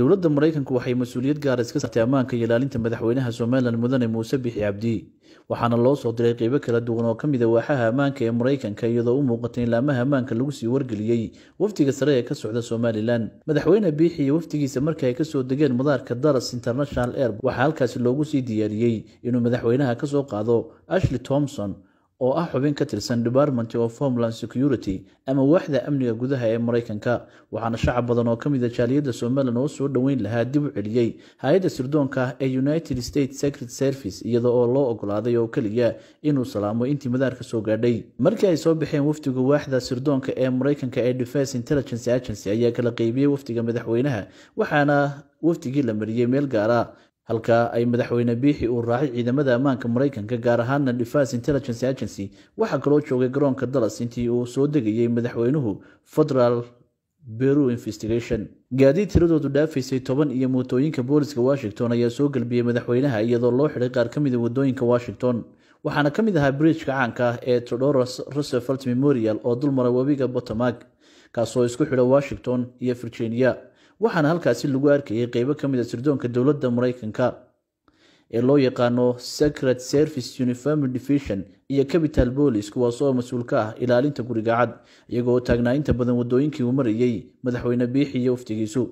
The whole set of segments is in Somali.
dowladda maraykanku waxay mas-uuliyad gaara iska saartay ammaanka iyo ilaalinta madaxweynaha somalilan mudane muuse bixi cabdi waxaana loo soo diray qeybo kala duwan oo ka mid a ah waaxaha ammaanka ee maraykanka iyadoo u muuqatay in laamaha ammaanka lagu sii wargeliyey wafdiga sare ee ka socda somalilan madaxweyne biixi iyo wafdigiisa marka ay kasoo degeen mudaarka daras international air waxaa halkaasi loogu sii diyaariyey inuu madaxweynaha kasoo qaado ashli thomson oo ah xubin ka tirsan department of homeland security ama waaxda amniga gudaha ee maraykanka waxaana shacab badan oo ka mid a ah jaaliyadda somalilan oo soo dhoweyn lahaa dib u celiyey hay-adda sirdoonka ah ee united states secret service iyada oo loo ogolaaday oo keliya inuu salaamo intii madaarka soo gaadhay markii ay soo baxeen wafdiga waaxda sirdoonka ee maraykanka ee defence intelligence agency ayaa kala qeybiyey wafdiga madaxweynaha waxaana wafdigii la mariyey meel gaara halka ay madaxweyne biixi uu raacay ciidamada ammaanka maraykanka gaar ahaana defense intelligence agency waxaa kaloo joogay garoonka dallas intii uu soo degayay madaxweynuhu federal beru investigation gaadiid tiradoodu dhaafaysay toban iyo mootooyinka booliska washington ayaa soo gelbiyey madaxweynaha iyadoo loo xidhay qaar ka mida ah wadooyinka washington waxaana ka mid ahaa bridgeka caanka ah ee todoros roosevelt memorial oo dulmara webiga botomag kaasoo isku xidha washington iyo virginia waxaana halkaasi lagu arkayay qeybo ka mid a ah sirdoonka dowladda mareykanka ee loo yaqaano secret service uniform division iyo capital boolis kuwaas oo mas-uul ka ah ilaalinta guriga cad iyagoo taagnaa inta badan wadooyinkii uu marayay madaxweyne biixi iyo waftigiisu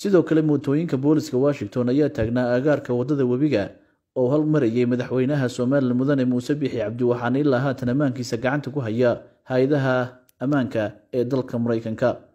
sidoo kale mootooyinka booliska washington ayaa taagnaa agaarka wadada webiga oo hal marayay madaxweynaha somalilan mudane muuse biixi cabdiwaxaan ilaa haatan ammaankiisa gacanta ku haya hay-adaha ammaanka ee dalka mareykanka